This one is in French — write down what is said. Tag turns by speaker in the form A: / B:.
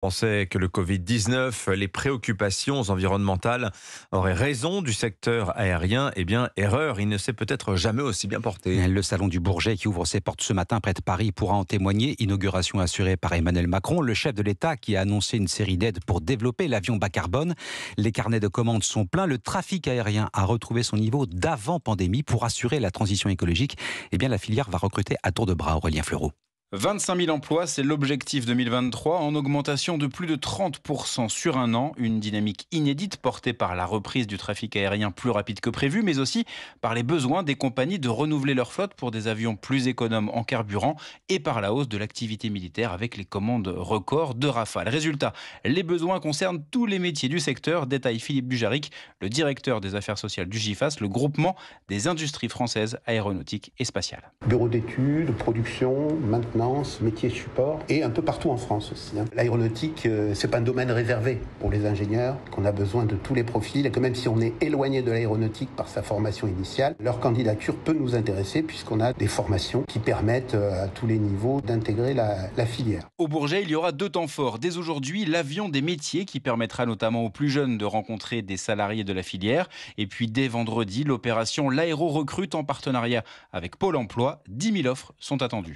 A: pensait que le Covid-19, les préoccupations environnementales auraient raison du secteur aérien. Eh bien, erreur, il ne s'est peut-être jamais aussi bien porté. Le salon du Bourget qui ouvre ses portes ce matin près de Paris pourra en témoigner. Inauguration assurée par Emmanuel Macron, le chef de l'État qui a annoncé une série d'aides pour développer l'avion bas carbone. Les carnets de commandes sont pleins. Le trafic aérien a retrouvé son niveau d'avant pandémie pour assurer la transition écologique. Eh bien, la filière va recruter
B: à tour de bras Aurélien Fleureau. 25 000 emplois, c'est l'objectif 2023, en augmentation de plus de 30% sur un an, une dynamique inédite portée par la reprise du trafic aérien plus rapide que prévu, mais aussi par les besoins des compagnies de renouveler leur flotte pour des avions plus économes en carburant et par la hausse de l'activité militaire avec les commandes records de Rafale. Résultat, les besoins concernent tous les métiers du secteur, détaille Philippe Bujaric, le directeur des affaires sociales du GIFAS, le groupement des industries françaises aéronautiques et spatiales.
C: Bureau d'études, production, maintenance métiers métier support, et un peu partout en France aussi. Hein. L'aéronautique, ce euh, c'est pas un domaine réservé pour les ingénieurs, qu'on a besoin de tous les profils, et que même si on est éloigné de l'aéronautique par sa formation initiale, leur candidature peut nous intéresser puisqu'on a des formations qui permettent euh, à tous les niveaux d'intégrer la, la filière.
B: Au Bourget, il y aura deux temps forts. Dès aujourd'hui, l'avion des métiers qui permettra notamment aux plus jeunes de rencontrer des salariés de la filière, et puis dès vendredi, l'opération L'Aéro Recrute en partenariat avec Pôle Emploi, 10 000 offres sont attendues.